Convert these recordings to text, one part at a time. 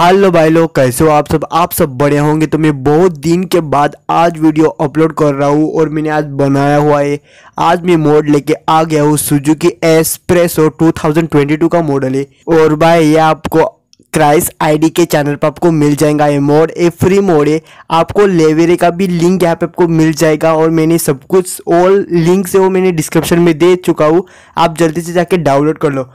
hello भाई लोग कैसे हो आप सब आप सब बड़े होंगे तो मैं बहुत दिन के बाद आज वीडियो अपलोड कर रहा हूँ और मैंने आज बनाया हुआ है आज मैं मोड लेके आ गया हूँ सुजुकी एस्प्रेसो 2022 का मॉडल है और भाई ये आपको क्राइस आईडी के चैनल पर आपको मिल जाएगा ये मोड ये फ्री मोड है आपको लेवेरे का भी लिंक यहाँ पे आपको मिल जाएगा और मैंने सब कुछ ऑल लिंक से वो मैंने डिस्क्रिप्शन में दे चुका हूँ आप जल्दी से जाके डाउनलोड कर लो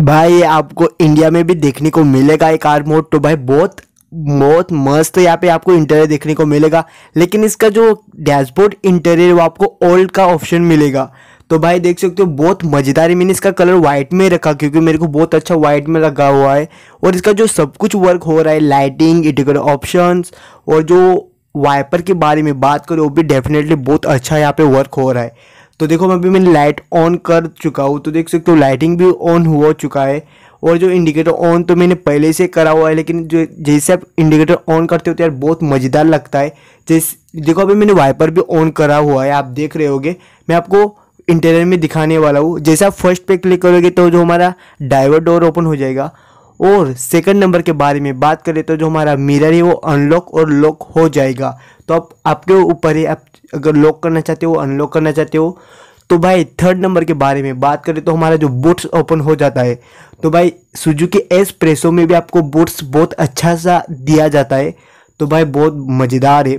भाई आपको इंडिया में भी देखने को मिलेगा ये कार मोड तो भाई बहुत बहुत मस्त यहाँ पे आपको इंटीरियर देखने को मिलेगा लेकिन इसका जो डैशबोर्ड इंटीरियर वो आपको ओल्ड का ऑप्शन मिलेगा तो भाई देख सकते हो बहुत मज़ेदार है मैंने इसका कलर व्हाइट में रखा क्योंकि मेरे को बहुत अच्छा व्हाइट में लगा हुआ है और इसका जो सब कुछ वर्क हो रहा है लाइटिंग इंटीरियर ऑप्शंस और जो वाइपर के बारे में बात करो वो भी डेफिनेटली बहुत अच्छा यहाँ पे वर्क हो रहा है तो देखो मैं अभी मैंने लाइट ऑन कर चुका हूँ तो देख सकते हो लाइटिंग भी ऑन हो चुका है और जो इंडिकेटर ऑन तो मैंने पहले से करा हुआ है लेकिन जो जैसे आप इंडिकेटर ऑन करते हो तो यार बहुत मज़ेदार लगता है जैसे देखो अभी मैंने वाइपर भी ऑन करा हुआ है आप देख रहे होगे मैं आपको इंटीरियर में दिखाने वाला हूँ जैसे आप फर्स्ट पे क्लिक करोगे तो जो हमारा डाइवर डोर ओपन हो जाएगा और सेकंड नंबर के बारे में बात करें तो जो हमारा मिरर है वो अनलॉक और लॉक हो जाएगा तो आप आपके ऊपर है आप अगर लॉक करना चाहते हो अनलॉक करना चाहते हो तो भाई थर्ड नंबर के बारे में बात करें तो हमारा जो बूट्स ओपन हो जाता है तो भाई सुजुकी एस प्रेसो में भी आपको बूट्स बहुत अच्छा सा दिया जाता है तो भाई बहुत मज़ेदार है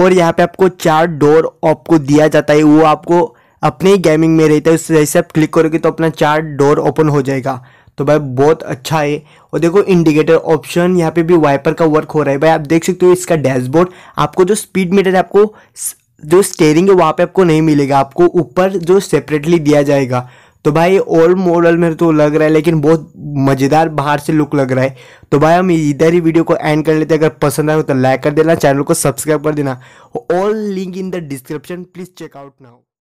और यहाँ पे आपको चार डोर आपको दिया जाता है वो आपको अपने ही गेमिंग में रहता है उससे जैसे आप क्लिक करोगे तो अपना चार डोर ओपन हो जाएगा तो भाई बहुत अच्छा है और देखो इंडिकेटर ऑप्शन यहाँ पे भी वाइपर का वर्क हो रहा है भाई आप देख सकते हो इसका डैशबोर्ड आपको जो स्पीड मीटर है आपको जो स्टेयरिंग है वहाँ पे आपको नहीं मिलेगा आपको ऊपर जो सेपरेटली दिया जाएगा तो भाई ओल्ड मॉडल में तो लग रहा है लेकिन बहुत मज़ेदार बाहर से लुक लग रहा है तो भाई हम इधर ही वीडियो को एंड कर लेते हैं अगर पसंद आए तो लाइक कर देना चैनल को सब्सक्राइब कर देना all link in the description please check out now